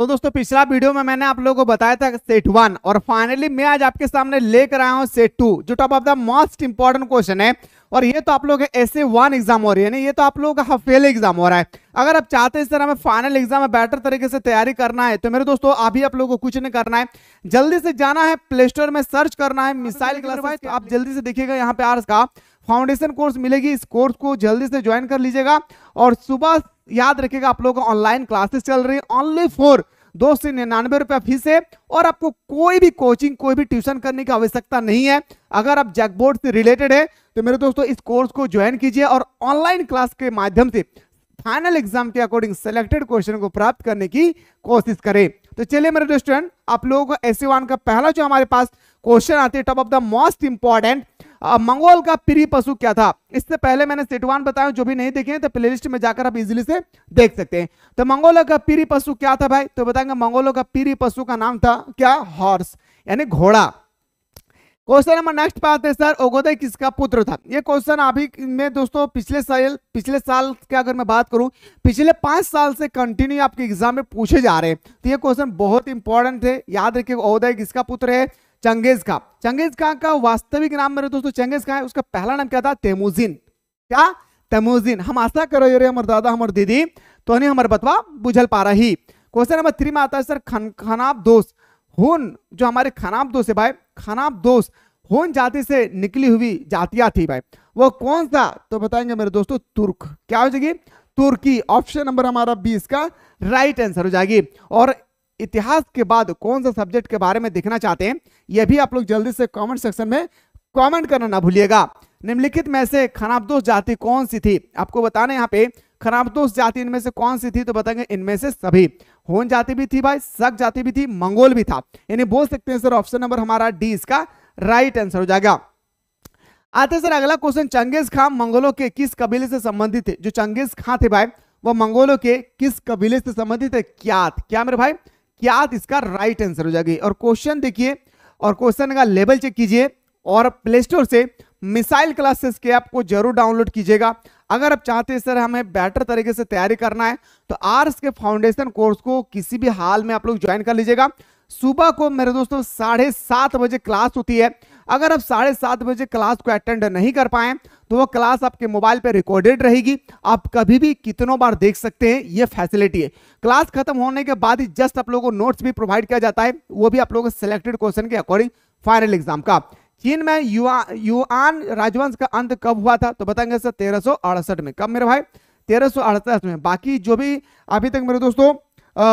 तो दोस्तों पिछला वीडियो में मैंने आप लोगों को बताया था सेट वन और फाइनली मैं आज आपके सामने लेकर आया हूं सेट टू जो top of the most important question है और ये तो आप लोग ऐसे वन एग्जाम हो रही है ना ये तो आप लोगों का फेल एग्जाम हो रहा है अगर आप चाहते हैं इस तरह में फाइनल एग्जाम में बेटर तरीके से तैयारी करना है तो मेरे दोस्तों अभी आप लोगों को कुछ नहीं करना है जल्दी से जाना है प्ले स्टोर में सर्च करना है मिसाइल हाँ, क्लास तो आप जल्दी से देखिएगा यहाँ पे आर्स का फाउंडेशन कोर्स मिलेगी इस कोर्स को जल्दी से ज्वाइन कर लीजिएगा और सुबह याद रखिएगा आप लोगों का ऑनलाइन क्लासेस चल रही है ऑनली फोर दो सौ निन्यानवे रुपये फीस है और आपको कोई भी कोचिंग कोई भी ट्यूशन करने की आवश्यकता नहीं है अगर आप जैकबोर्ड से रिलेटेड है तो मेरे दोस्तों इस कोर्स को ज्वाइन कीजिए और ऑनलाइन क्लास के माध्यम से फाइनल एग्जाम के अकॉर्डिंग सिलेक्टेड क्वेश्चन को प्राप्त करने की कोशिश करें तो चलिए मेरे स्टूडेंट आप लोगों को एस का पहला जो हमारे पास क्वेश्चन आते हैं top of the most important मंगोल का प्रिय पशु क्या था इससे पहले मैंने सेटवान बताया जो भी नहीं देखे तो प्लेलिस्ट में जाकर आप इजिली से देख सकते हैं तो मंगोलों का पीरी पशु क्या था भाई तो बताएंगे मंगोलों का पीरी पशु का नाम था क्या हॉर्स यानी घोड़ा क्वेश्चन नंबर नेक्स्ट पाते हैं सर ओगोदय किसका पुत्र था ये क्वेश्चन अभी में दोस्तों पिछले साल पिछले साल के अगर मैं बात करूं पिछले पांच साल से कंटिन्यू आपके एग्जाम में पूछे जा रहे हैं तो ये क्वेश्चन बहुत इंपॉर्टेंट है याद रखिए ओगोदय किसका पुत्र है चंगेज खां चंगेज खां का वास्तविक नाम मेरे दोस्तों चंगेज खां है उसका पहला नाम क्या था तेमुजीन क्या तेमुजीन हम आशा करो ये हमारे दादा हमारे दीदी तो नहीं हमारे बतवा बुझल पा रही क्वेश्चन नंबर थ्री में आता है सर खन खनाब दोष हुन जो हमारे खनाब दोष है भाई खनाब दोष हुन जाति से निकली हुई जातिया थी भाई वो कौन सा तो बताएंगे मेरे दोस्तों तुर्क क्या हो जाएगी तुर्की ऑप्शन नंबर हमारा बीस का राइट आंसर हो जाएगी और इतिहास के बाद कौन सा सब्जेक्ट के बारे में देखना चाहते हैं यह भी आप लोग जल्दी से कमेंट सेक्शन में कमेंट करना ना भूलिएगा निम्नलिखित में से खनाबदोष जाति कौन सी थी आपको बताना यहाँ पे खनाबदोष जाति इनमें से कौन सी थी तो बताएंगे इनमें से सभी होन जाति भी थी भाई सक जाति भी थी मंगोल भी था यानी बोल सकते हैं सर ऑप्शन नंबर हमारा डी इसका राइट आंसर हो जाएगा आते सर अगला क्वेश्चन चंगेज खां मंगोलों के किस कबीले से संबंधित थे जो चंगेज खां थे भाई वो मंगोलों के किस कबीले से संबंधित है क्या क्या मेरे भाई क्या इसका राइट आंसर हो जाएगी और क्वेश्चन देखिए और क्वेश्चन का लेवल चेक कीजिए और प्ले स्टोर से मिसाइल क्लासेस के ऐप को जरूर डाउनलोड कीजिएगा अगर आप चाहते हैं सर हमें बेटर तरीके से तैयारी करना है तो आर्स के फाउंडेशन कोर्स को किसी भी हाल में आप लोग ज्वाइन कर लीजिएगा सुबह को मेरे दोस्तों साढ़े सात बजे क्लास होती है अगर आप साढ़े सात बजे क्लास को अटेंड नहीं कर पाए तो वो क्लास आपके मोबाइल पे रिकॉर्डेड रहेगी आप कभी भी कितनों बार देख सकते हैं ये फैसिलिटी है क्लास खत्म होने के बाद ही जस्ट आप लोगों को नोट्स भी प्रोवाइड किया जाता है वो भी आप लोगों को सिलेक्टेड क्वेश्चन के अकॉर्डिंग फाइनल एग्जाम का चीन में युआ युआन राजवंश का अंत कब हुआ था तो बताएंगे सर तेरह में कब मेरे भाई तेरह में बाकी जो भी अभी तक मेरे दोस्तों आ,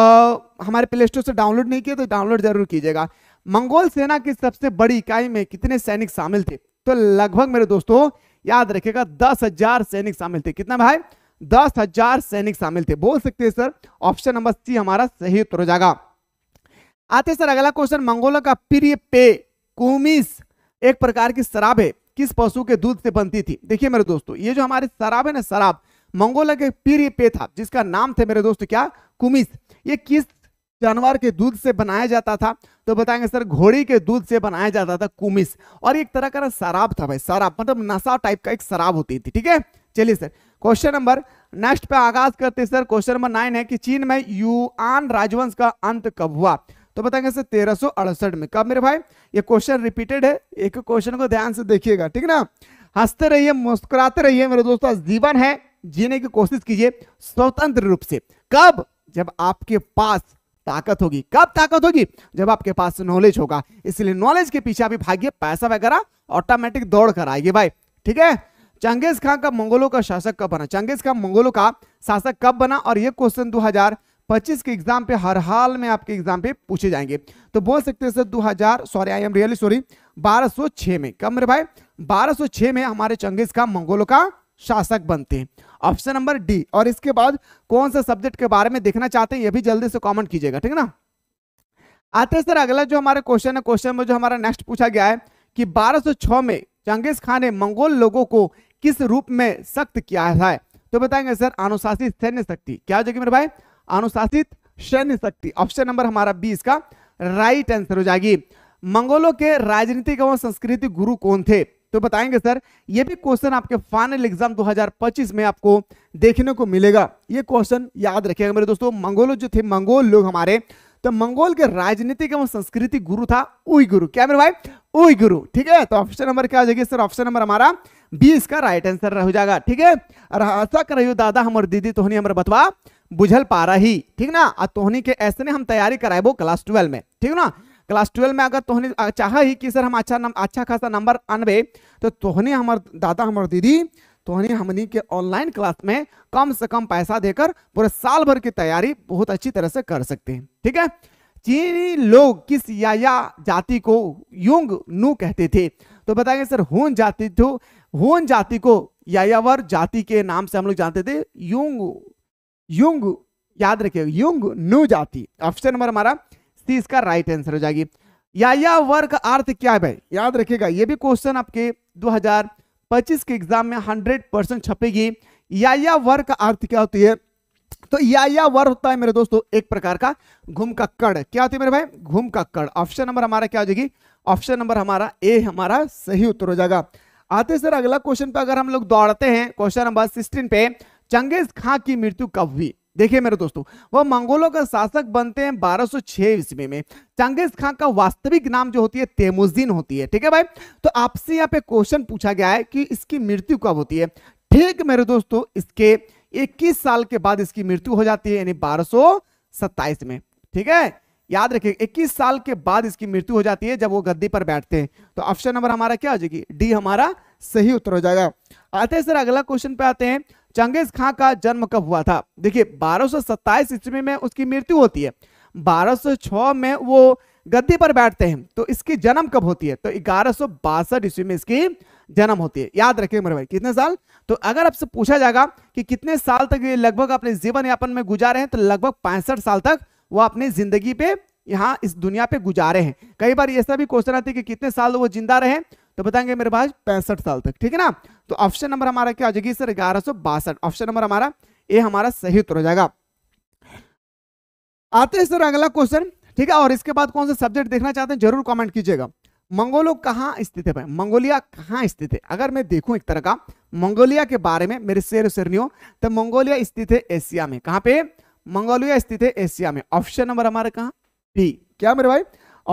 हमारे प्ले स्टोर से डाउनलोड नहीं किया तो डाउनलोड जरूर कीजिएगा मंगोल सेना की सबसे बड़ी इकाई में कितने सैनिक शामिल थे तो लगभग मेरे दोस्तों याद रखेगा दस हजार सैनिक शामिल थे कितना भाई दस हजार सैनिक शामिल थे बोल सकते हैं सर ऑप्शन नंबर सी हमारा सही उत्तर हो जाएगा आते सर अगला क्वेश्चन मंगोलों का प्रिय पे कुमिस एक प्रकार की शराब है किस पशु के दूध से बनती थी देखिए मेरे दोस्तों ये जो हमारी शराब है ना शराब मंगोला के प्रिय पे था जिसका नाम थे मेरे दोस्त क्या कुमिस ये किस जानवर के दूध से बनाया जाता था तो बताएंगे सर घोड़ी के दूध से बनाया जाता था कुमिस और एक तरह का शराब था भाई शराब मतलब नशा टाइप का एक शराब होती थी ठीक है चलिए सर क्वेश्चन नंबर नेक्स्ट पे आगाज करते सर क्वेश्चन नंबर नाइन है कि चीन में युआन राजवंश का अंत कब हुआ तो बताएंगे सर तेरह में कब मेरे भाई ये क्वेश्चन रिपीटेड है एक क्वेश्चन को ध्यान से देखिएगा ठीक ना हंसते रहिए मुस्कुराते रहिए मेरे दोस्तों जीवन है जीने की कोशिश कीजिए स्वतंत्र रूप से कब जब आपके पास ताकत होगी कब ताकत होगी जब आपके पास नॉलेज होगा इसलिए नॉलेज के पीछे अभी भागिए पैसा वगैरह ऑटोमेटिक दौड़ कर आएगी भाई ठीक है चंगेज खान का मंगोलों का शासक कब बना चंगेज खान मंगोलों का शासक कब बना और ये क्वेश्चन 2025 के एग्जाम पे हर हाल में आपके एग्जाम पे पूछे जाएंगे तो बोल सकते हैं sir 2000 sorry I am really sorry 1206 में कम रे भाई 1206 में हमारे चंगेज खान मंगोलों का शासक बनते हैं ऑप्शन नंबर डी और इसके बाद कौन सा सब्जेक्ट के बारे में देखना चाहते हैं यह भी जल्दी से कॉमेंट कीजिएगा ठीक है ना आते सर अगला जो हमारा क्वेश्चन है क्वेश्चन में जो हमारा नेक्स्ट पूछा गया है कि 1206 में चंगेज खान ने मंगोल लोगों को किस रूप में सख्त किया था तो बताएंगे सर अनुशासित सैन्य शक्ति क्या हो जाएगी मेरे भाई अनुशासित सैन्य शक्ति ऑप्शन नंबर हमारा बी इसका राइट आंसर हो जाएगी मंगोलों के राजनीतिक एवं संस्कृति गुरु कौन थे तो बताएंगे सर ये भी क्वेश्चन आपके फाइनल एग्जाम 2025 में आपको देखने को मिलेगा ये क्वेश्चन याद रखिएगा मेरे दोस्तों मंगोलो जो थे मंगोल लोग हमारे तो मंगोल के राजनीतिक एवं संस्कृति गुरु था उई गुरु क्या मेरे भाई उई गुरु ठीक है तो ऑप्शन नंबर क्या हो जाएगी सर ऑप्शन नंबर हमारा बी इसका राइट आंसर हो जाएगा ठीक है और कर रही दादा हमारे दीदी तोहनी हमारे बतवा बुझल पा रही ठीक ना तोहनी के ऐसे हम तैयारी कराएबो क्लास ट्वेल्व में ठीक ना क्लास ट्वेल्व में अगर तोहने चाह ही कि सर हम अच्छा नम, अच्छा खासा नंबर आनबे तो तोहने हमार दादा हमार दीदी तोहने हमनी के ऑनलाइन क्लास में कम से कम पैसा देकर पूरे साल भर की तैयारी बहुत अच्छी तरह से कर सकते हैं ठीक है चीनी लोग किस या, या जाति को युग नू कहते थे तो बताएंगे सर होन जाति जो तो, होन जाति को यायावर जाति के नाम से हम लोग जानते थे युंग युंग याद रखिए युंग नू जाति ऑप्शन नंबर हमारा सी इसका राइट आंसर हो जाएगी या वर्ग अर्थ क्या है भाई याद रखिएगा ये भी क्वेश्चन आपके 2025 के एग्जाम में 100 परसेंट छपेगी या वर्ग का अर्थ क्या होती है तो या या वर होता है मेरे दोस्तों एक प्रकार का घूम का कड़ क्या होती है मेरे भाई घूम का कड़ ऑप्शन नंबर हमारा क्या हो जाएगी ऑप्शन नंबर हमारा ए हमारा सही उत्तर हो जाएगा आते सर अगला क्वेश्चन पे अगर हम लोग दौड़ते हैं क्वेश्चन नंबर सिक्सटीन पे चंगेज खां की मृत्यु कब हुई देखिए मेरे दोस्तों वह मंगोलों का शासक बनते हैं 1206 ईस्वी में चंगेज खान का वास्तविक नाम जो होती है तेमुजीन होती है ठीक है भाई तो आपसे यहाँ पे क्वेश्चन पूछा गया है कि इसकी मृत्यु कब होती है ठीक मेरे दोस्तों इसके 21 साल के बाद इसकी मृत्यु हो जाती है यानी बारह में ठीक है याद रखिए 21 साल के बाद इसकी मृत्यु हो जाती है जब वो गद्दी पर बैठते हैं तो ऑप्शन नंबर हमारा क्या हो जाएगी डी हमारा सही उत्तर हो जाएगा आते हैं सर अगला क्वेश्चन पे आते हैं चंगेज खां का जन्म कब हुआ था देखिए 1227 ईस्वी में उसकी मृत्यु होती है 1206 में वो गद्दी पर बैठते हैं तो इसकी जन्म कब होती है तो ग्यारह ईस्वी में इसकी जन्म होती है याद रखिए मेरे भाई कितने साल तो अगर आपसे पूछा जाएगा कि कितने साल तक ये लगभग अपने जीवन यापन में गुजारे हैं तो लगभग पैंसठ साल तक वो अपनी जिंदगी पे यहाँ इस दुनिया पे गुजारे हैं कई बार ऐसा भी क्वेश्चन आते हैं कि कितने साल वो जिंदा रहे तो बताएंगे मेरे पास पैंसठ साल तक ठीक है ना तो ऑप्शन नंबर हमारा क्या हो जाएगी सर ग्यारह ऑप्शन नंबर हमारा ये हमारा सही उत्तर हो जाएगा आते हैं सर अगला क्वेश्चन ठीक है और इसके बाद कौन सा सब्जेक्ट देखना चाहते हैं जरूर कमेंट कीजिएगा मंगोलो कहाँ स्थित है भाई मंगोलिया कहाँ स्थित है अगर मैं देखूं एक तरह का मंगोलिया के बारे में मेरे शेर शेरनियों तो मंगोलिया स्थित है एशिया में कहाँ पे मंगोलिया स्थित है एशिया में ऑप्शन नंबर हमारा कहाँ बी क्या मेरे भाई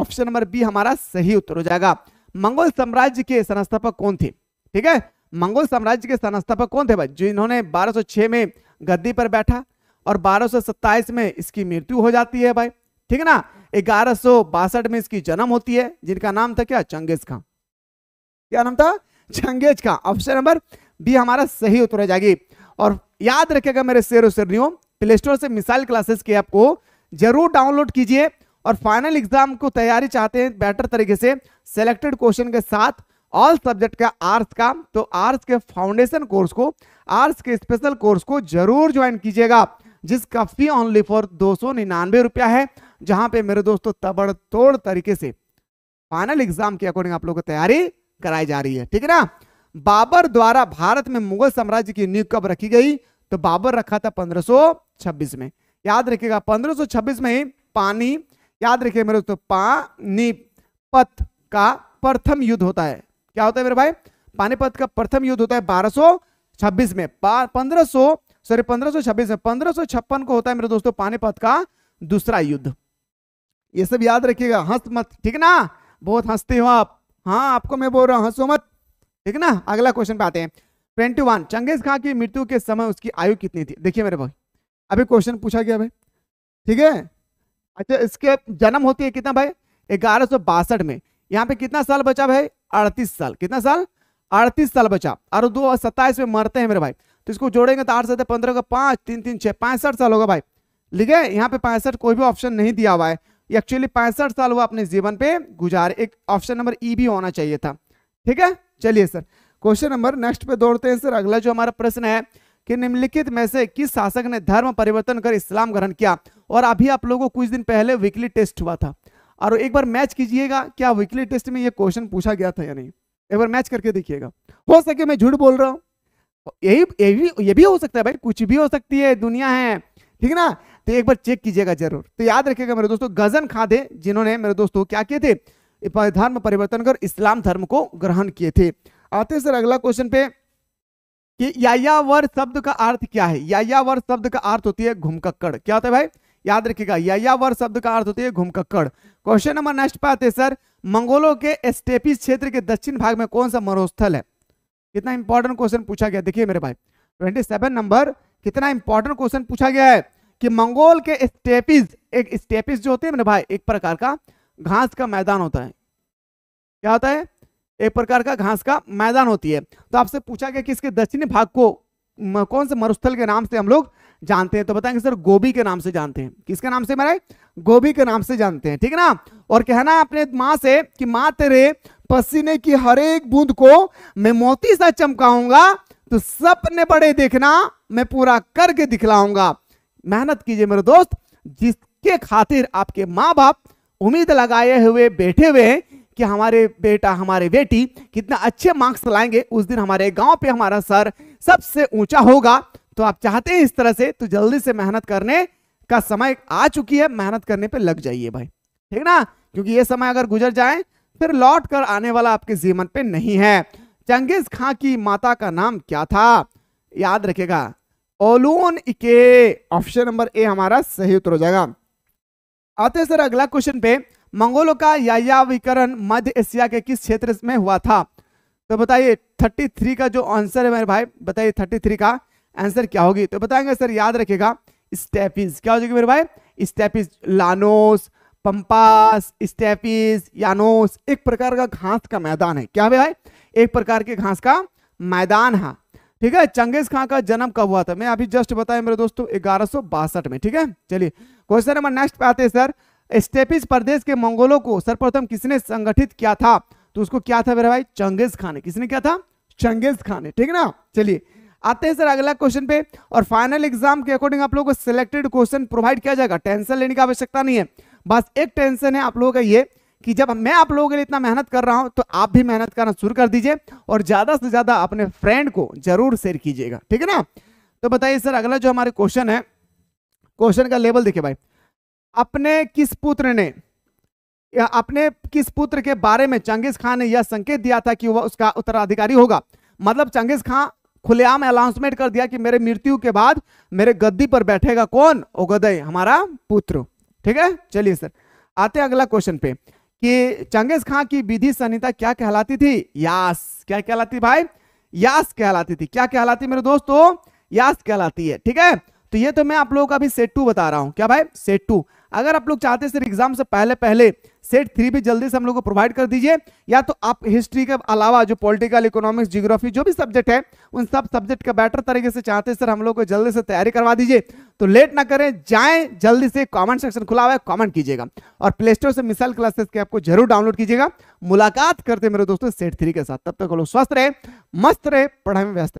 ऑप्शन नंबर बी हमारा सही उत्तर हो जाएगा मंगोल साम्राज्य के संस्थापक कौन थे ठीक है मंगोल साम्राज्य के संस्थापक कौन थे भाई जिन्होंने 1206 में गद्दी पर बैठा और 1227 में इसकी मृत्यु हो जाती है भाई ठीक है ना ग्यारह में इसकी जन्म होती है जिनका नाम था क्या चंगेज खां क्या नाम था Genghis Khan option number B हमारा सही उत्तर हो जाएगी और याद रखेगा मेरे शेर शेरनियों प्ले स्टोर से मिसाइल क्लासेस के ऐप को जरूर डाउनलोड कीजिए और फाइनल एग्जाम को तैयारी चाहते हैं बेटर तरीके से सेलेक्टेड क्वेश्चन के साथ ऑल सब्जेक्ट का आर्ट्स का तो आर्ट्स के फाउंडेशन कोर्स को आर्ट्स के स्पेशल कोर्स को जरूर ज्वाइन कीजिएगा जिसका फी ओनली फॉर दो सौ रुपया है जहां पे मेरे दोस्तों तबड़तोड़ तरीके से फाइनल एग्जाम के अकॉर्डिंग आप लोगों को तैयारी कराई जा रही है ठीक है ना बाबर द्वारा भारत में मुगल साम्राज्य की नींव कब रखी गई तो बाबर रखा था 1526 में याद रखिएगा 1526 में ही पानी याद रखिए मेरे दोस्तों पानीपत का प्रथम युद्ध होता है क्या होता है मेरे भाई पानीपत का प्रथम युद्ध होता है 1226 में पंद्रह सॉरी 1526 में पंद्रह को होता है मेरे दोस्तों पानीपत का दूसरा युद्ध ये सब याद रखिएगा हंस मत ठीक ना बहुत हंसते हो आप हाँ आपको मैं बोल रहा हूँ हंसो मत ठीक ना अगला क्वेश्चन पे आते हैं ट्वेंटी वन चंगेज खां की मृत्यु के समय उसकी आयु कितनी थी देखिए मेरे भाई अभी क्वेश्चन पूछा गया भाई ठीक है अच्छा इसके जन्म होती है कितना भाई ग्यारह में यहाँ पे कितना साल बचा भाई अड़तीस साल कितना साल अड़तीस साल बचा और दो सत्ताईस में मरते हैं मेरे भाई तो इसको जोड़ेंगे तो आठ सत्तर पंद्रह का पांच तीन तीन छह पैंसठ साल होगा भाई ठीक है यहाँ पे पैंसठ कोई भी ऑप्शन नहीं दिया हुआ है एक्चुअली पैंसठ साल हुआ अपने जीवन पे गुजारे एक ऑप्शन नंबर ई e भी होना चाहिए था ठीक है चलिए सर क्वेश्चन नंबर नेक्स्ट पे दौड़ते हैं सर अगला जो हमारा प्रश्न है कि निम्नलिखित में से किस शासक ने धर्म परिवर्तन कर इस्लाम ग्रहण किया और अभी आप लोगों को कुछ दिन पहले वीकली टेस्ट हुआ था और एक बार मैच कीजिएगा क्या वीकली टेस्ट में ये क्वेश्चन पूछा गया था या नहीं एक बार मैच करके देखिएगा हो सके मैं झूठ बोल रहा हूँ यही ये भी ये भी हो सकता है भाई कुछ भी हो सकती है दुनिया है ठीक है ना तो एक बार चेक कीजिएगा जरूर तो याद रखिएगा मेरे दोस्तों गजन दे जिन्होंने मेरे दोस्तों क्या किए थे धर्म परिवर्तन कर इस्लाम धर्म को ग्रहण किए थे आते सर अगला क्वेश्चन पे कि यायावर शब्द का अर्थ क्या है यायावर शब्द का अर्थ होती है घुमकक्कड़ क्या होता है भाई याद रखिएगा यायावर शब्द का अर्थ होती है घुमकक्कड़ क्वेश्चन नंबर नेक्स्ट पे आते हैं सर मंगोलों के स्टेपिस क्षेत्र के दक्षिण भाग में कौन सा मरुस्थल है कितना इंपॉर्टेंट क्वेश्चन पूछा गया देखिए मेरे भाई ट्वेंटी सेवन नंबर कितना इंपॉर्टेंट क्वेश्चन पूछा गया है कि मंगोल के स्टेपिस एक स्टेपिस जो होते हैं मेरे भाई एक प्रकार का घास का मैदान होता है क्या होता है एक प्रकार का घास का मैदान होती है तो आपसे पूछा गया कि इसके दक्षिणी भाग को कौन से मरुस्थल के नाम से हम लोग जानते हैं तो बताएंगे सर गोभी के नाम से जानते हैं किसके नाम से महाराज गोभी के नाम से जानते हैं ठीक है ना और कहना अपने माँ से कि माँ तेरे पसीने की हर एक बूंद को मैं मोती सा चमकाऊंगा तो सपने बड़े देखना मैं पूरा करके दिखलाऊंगा मेहनत कीजिए मेरे दोस्त जिसके खातिर आपके माँ बाप उम्मीद लगाए हुए बैठे हुए हैं कि हमारे बेटा हमारे बेटी कितना अच्छे मार्क्स लाएंगे उस दिन हमारे गांव पे हमारा सर सबसे ऊंचा होगा तो आप चाहते हैं इस तरह से तो जल्दी से मेहनत करने का समय आ चुकी है मेहनत करने पे लग जाइए भाई ठीक ना क्योंकि ये समय अगर गुजर जाए फिर लौट कर आने वाला आपके जीवन पे नहीं है चंगेज खां की माता का नाम क्या था याद रखेगा ओलून इके ऑप्शन नंबर ए हमारा सही उत्तर हो जाएगा आते सर अगला क्वेश्चन पे मंगोलों का यायावीकरण मध्य एशिया के किस क्षेत्र में हुआ था तो बताइए 33 का जो आंसर है मेरे भाई बताइए 33 का आंसर क्या होगी तो बताएंगे सर याद रखिएगा स्टेपिस क्या हो जाएगी मेरे भाई steppes llanos pampas steppes llanos एक प्रकार का घास का मैदान है क्या भाई एक प्रकार के घास का मैदान है ठीक है चंगेज खां का जन्म कब हुआ था मैं अभी जस्ट बताया मेरे दोस्तों ग्यारह में ठीक है चलिए क्वेश्चन नंबर नेक्स्ट पे आते हैं सर स्टेपिस प्रदेश के मंगोलों को सर्वप्रथम किसने संगठित किया था तो उसको क्या था मेरा भाई चंगेज खान किसने क्या था चंगेज खान ठीक है ना चलिए आते हैं सर अगला क्वेश्चन पे और फाइनल एग्जाम के अकॉर्डिंग आप लोगों को सिलेक्टेड क्वेश्चन प्रोवाइड किया जाएगा टेंशन लेने की आवश्यकता नहीं है बस एक टेंशन है आप लोगों का ये कि जब मैं आप लोगों के लिए इतना मेहनत कर रहा हूं तो आप भी मेहनत करना शुरू कर दीजिए और ज्यादा से ज्यादा अपने फ्रेंड को जरूर शेयर कीजिएगा ठीक है ना तो बताइए सर अगला जो हमारे क्वेश्चन है क्वेश्चन का लेवल देखिए भाई अपने किस पुत्र ने अपने किस पुत्र के बारे में चंगेज खान ने यह संकेत दिया था कि वह उसका उत्तराधिकारी होगा मतलब चंगेज खान खुलेआम अनाउंसमेंट कर दिया कि मेरे मृत्यु के बाद मेरे गद्दी पर बैठेगा कौन ओगदय हमारा पुत्र ठीक है चलिए सर आते अगला क्वेश्चन पे कि चंगेज खां की विधि संहिता क्या कहलाती थी यास क्या कहलाती भाई यास कहलाती थी क्या कहलाती मेरे दोस्तों यास कहलाती है ठीक है तो ये तो मैं आप लोगों का अभी सेट टू बता रहा हूँ क्या भाई सेट टू अगर आप लोग चाहते हैं सर एग्जाम से पहले पहले सेट थ्री भी जल्दी से हम लोग को प्रोवाइड कर दीजिए या तो आप हिस्ट्री के अलावा जो पॉलिटिकल इकोनॉमिक्स जियोग्राफी जो भी सब्जेक्ट है उन सब सब्जेक्ट का बेटर तरीके से चाहते हैं सर हम लोग को जल्दी से तैयारी करवा दीजिए तो लेट ना करें जाएं जल्दी से कमेंट सेक्शन खुला हुआ है कॉमेंट कीजिएगा और प्ले स्टोर से मिसाइल क्लासेस के आपको जरूर डाउनलोड कीजिएगा मुलाकात करते मेरे दोस्तों सेट थ्री के साथ तब तक लोग स्वस्थ रहे मस्त रहे पढ़ाई में व्यस्त